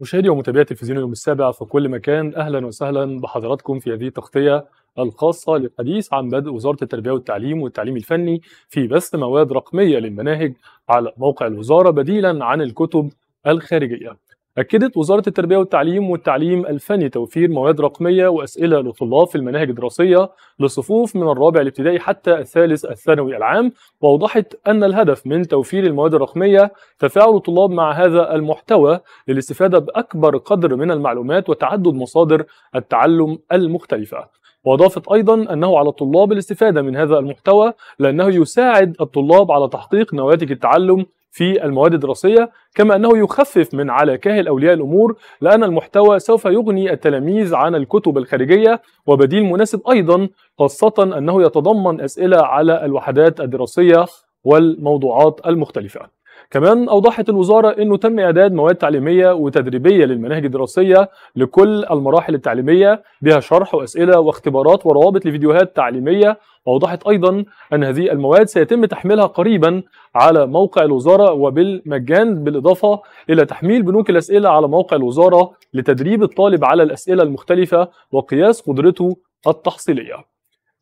مشاهدي ومتابعي تلفزيون يوم السابع في كل مكان اهلا وسهلا بحضراتكم في هذه التغطيه الخاصه للحديث عن بدء وزاره التربيه والتعليم والتعليم الفني في بث مواد رقميه للمناهج على موقع الوزاره بديلا عن الكتب الخارجيه. أكدت وزارة التربية والتعليم والتعليم الفني توفير مواد رقمية وأسئلة لطلاب في المناهج الدراسية لصفوف من الرابع الابتدائي حتى الثالث الثانوي العام وأوضحت أن الهدف من توفير المواد الرقمية تفاعل الطلاب مع هذا المحتوى للاستفادة بأكبر قدر من المعلومات وتعدد مصادر التعلم المختلفة وأضافت أيضا أنه على الطلاب الاستفادة من هذا المحتوى لأنه يساعد الطلاب على تحقيق نواتج التعلم في المواد الدراسية كما أنه يخفف من على كاهل أولياء الأمور لأن المحتوى سوف يغني التلاميذ عن الكتب الخارجية وبديل مناسب أيضا خاصة أنه يتضمن أسئلة على الوحدات الدراسية والموضوعات المختلفة كمان أوضحت الوزارة أنه تم إعداد مواد تعليمية وتدريبية للمناهج الدراسية لكل المراحل التعليمية بها شرح وأسئلة واختبارات وروابط لفيديوهات تعليمية وأوضحت أيضا أن هذه المواد سيتم تحميلها قريبا على موقع الوزارة وبالمجان بالإضافة إلى تحميل بنوك الأسئلة على موقع الوزارة لتدريب الطالب على الأسئلة المختلفة وقياس قدرته التحصيلية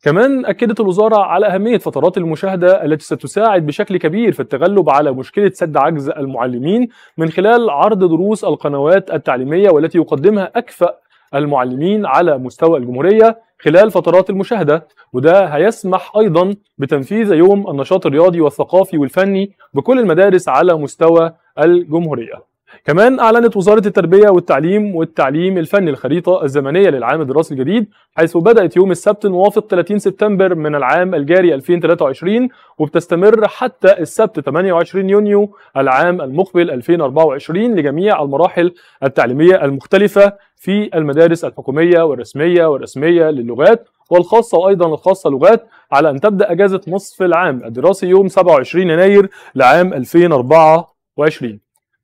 كمان أكدت الوزارة على أهمية فترات المشاهدة التي ستساعد بشكل كبير في التغلب على مشكلة سد عجز المعلمين من خلال عرض دروس القنوات التعليمية والتي يقدمها أكفأ المعلمين على مستوى الجمهورية خلال فترات المشاهدة وده هيسمح أيضا بتنفيذ يوم النشاط الرياضي والثقافي والفني بكل المدارس على مستوى الجمهورية كمان أعلنت وزارة التربية والتعليم والتعليم الفني الخريطة الزمنية للعام الدراسي الجديد حيث بدأت يوم السبت الموافق 30 سبتمبر من العام الجاري 2023 وبتستمر حتى السبت 28 يونيو العام المقبل 2024 لجميع المراحل التعليمية المختلفة في المدارس الحكومية والرسمية والرسمية للغات والخاصة وأيضا الخاصة لغات على أن تبدأ أجازة نصف العام الدراسي يوم 27 يناير لعام 2024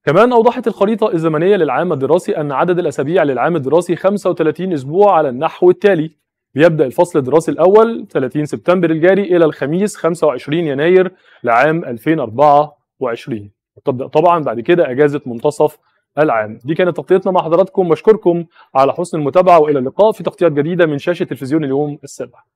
كمان أوضحت الخريطة الزمنية للعام الدراسي أن عدد الأسابيع للعام الدراسي 35 أسبوع على النحو التالي بيبدأ الفصل الدراسي الأول 30 سبتمبر الجاري إلى الخميس 25 يناير لعام 2024 وتبدأ طبعا بعد كده أجازة منتصف العام دي كانت تغطيتنا مع حضراتكم واشكركم على حسن المتابعة وإلى اللقاء في تغطيات جديدة من شاشة تلفزيون اليوم السابع